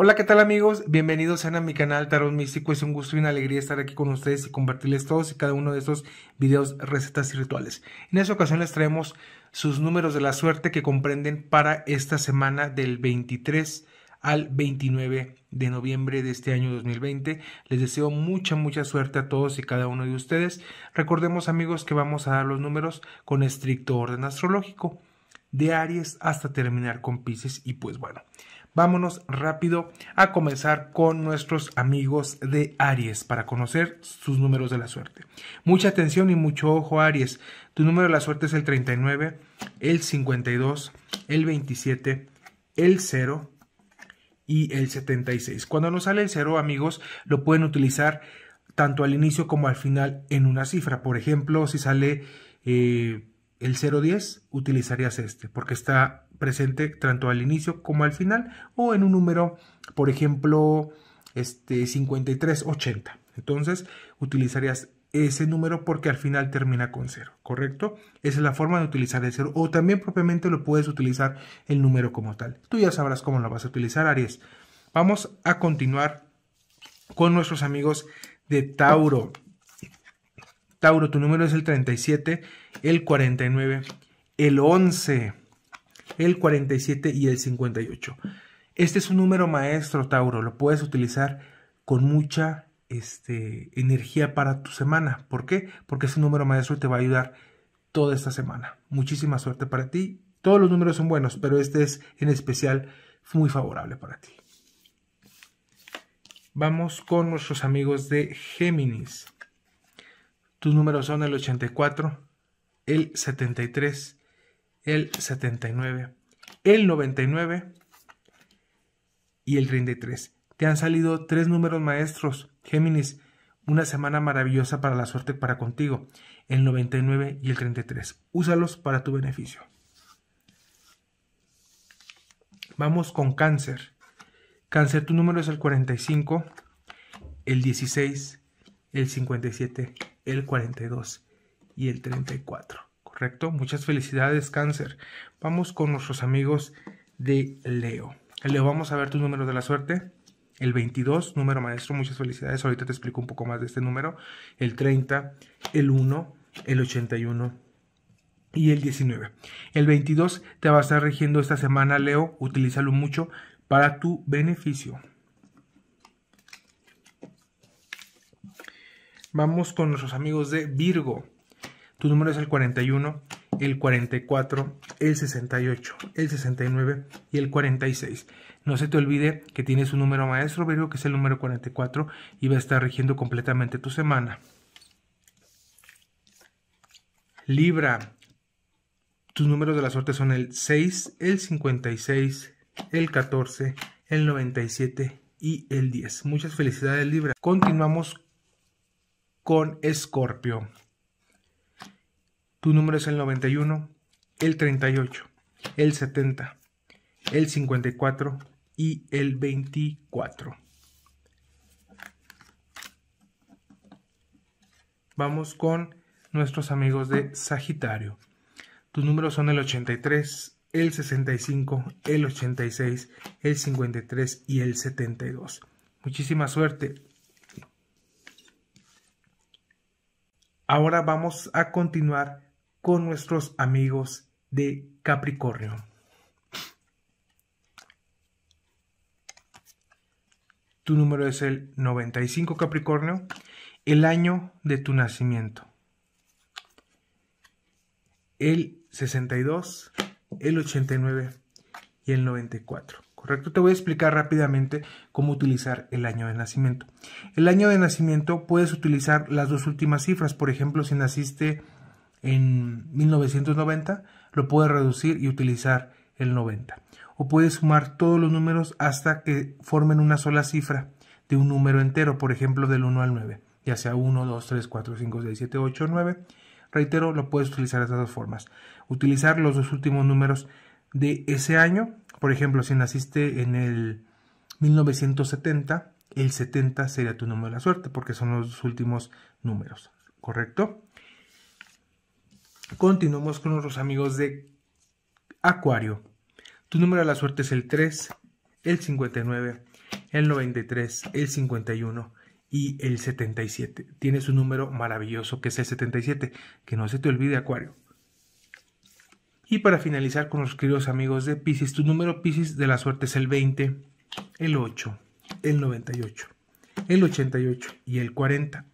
Hola, ¿qué tal amigos? Bienvenidos sean a mi canal Tarot Místico. Es un gusto y una alegría estar aquí con ustedes y compartirles todos y cada uno de estos videos, recetas y rituales. En esta ocasión les traemos sus números de la suerte que comprenden para esta semana del 23 al 29 de noviembre de este año 2020. Les deseo mucha, mucha suerte a todos y cada uno de ustedes. Recordemos amigos que vamos a dar los números con estricto orden astrológico, de Aries hasta terminar con Pisces y pues bueno vámonos rápido a comenzar con nuestros amigos de Aries para conocer sus números de la suerte. Mucha atención y mucho ojo Aries. Tu número de la suerte es el 39, el 52, el 27, el 0 y el 76. Cuando nos sale el 0, amigos, lo pueden utilizar tanto al inicio como al final en una cifra. Por ejemplo, si sale eh, el 010, utilizarías este porque está presente tanto al inicio como al final o en un número, por ejemplo, este 5380. Entonces, utilizarías ese número porque al final termina con cero, ¿correcto? Esa es la forma de utilizar el cero, o también propiamente lo puedes utilizar el número como tal. Tú ya sabrás cómo lo vas a utilizar, Aries. Vamos a continuar con nuestros amigos de Tauro. Tauro, tu número es el 37, el 49, el 11, el 47 y el 58. Este es un número maestro, Tauro, lo puedes utilizar con mucha este, energía para tu semana. ¿Por qué? Porque es un número maestro te va a ayudar toda esta semana. Muchísima suerte para ti. Todos los números son buenos, pero este es en especial muy favorable para ti. Vamos con nuestros amigos de Géminis. Tus números son el 84, el 73, el 79, el 99 y el 33. Te han salido tres números maestros, Géminis. Una semana maravillosa para la suerte para contigo, el 99 y el 33. Úsalos para tu beneficio. Vamos con cáncer. Cáncer, tu número es el 45, el 16, el 57, el 42 y el 34. ¿correcto? Muchas felicidades, cáncer. Vamos con nuestros amigos de Leo. Leo, vamos a ver tu número de la suerte. El 22, número maestro, muchas felicidades. Ahorita te explico un poco más de este número. El 30, el 1, el 81 y el 19. El 22 te va a estar regiendo esta semana, Leo. Utilízalo mucho para tu beneficio. Vamos con nuestros amigos de Virgo. Tu número es el 41, el 44, el 68, el 69 y el 46. No se te olvide que tienes un número maestro Virgo que es el número 44 y va a estar rigiendo completamente tu semana. Libra. Tus números de la suerte son el 6, el 56, el 14, el 97 y el 10. Muchas felicidades Libra. Continuamos con Escorpio. Tu número es el 91, el 38, el 70, el 54 y el 24. Vamos con nuestros amigos de Sagitario. Tus números son el 83, el 65, el 86, el 53 y el 72. Muchísima suerte. Ahora vamos a continuar con nuestros amigos de Capricornio. Tu número es el 95 Capricornio, el año de tu nacimiento. El 62, el 89 y el 94. ¿correcto? Te voy a explicar rápidamente cómo utilizar el año de nacimiento. El año de nacimiento puedes utilizar las dos últimas cifras, por ejemplo, si naciste en 1990, lo puedes reducir y utilizar el 90. O puedes sumar todos los números hasta que formen una sola cifra de un número entero, por ejemplo del 1 al 9, ya sea 1, 2, 3, 4, 5, 6, 7, 8, 9. Reitero, lo puedes utilizar de estas dos formas. Utilizar los dos últimos números de ese año, por ejemplo, si naciste en el 1970, el 70 sería tu número de la suerte porque son los dos últimos números, ¿correcto? Continuamos con nuestros amigos de Acuario. Tu número de la suerte es el 3, el 59, el 93, el 51 y el 77. Tienes un número maravilloso que es el 77. Que no se te olvide, Acuario. Y para finalizar con los queridos amigos de Pisces, tu número Pisces de la suerte es el 20, el 8, el 98, el 88 y el 40.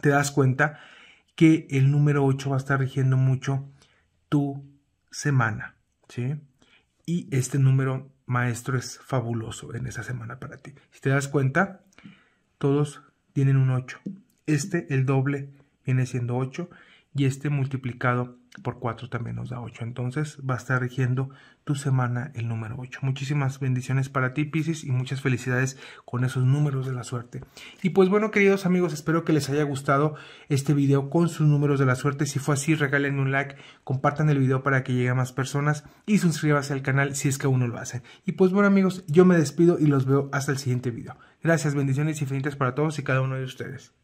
Te das cuenta que el número 8 va a estar rigiendo mucho tu semana, ¿sí? Y este número maestro es fabuloso en esa semana para ti. Si te das cuenta, todos tienen un 8. Este, el doble, viene siendo 8 y este multiplicado por 4 también nos da 8. Entonces va a estar rigiendo tu semana el número 8. Muchísimas bendiciones para ti, Pisis y muchas felicidades con esos números de la suerte. Y pues bueno, queridos amigos, espero que les haya gustado este video con sus números de la suerte. Si fue así, regálenme un like, compartan el video para que llegue a más personas y suscríbase al canal si es que aún no lo hacen. Y pues bueno, amigos, yo me despido y los veo hasta el siguiente video. Gracias, bendiciones infinitas para todos y cada uno de ustedes.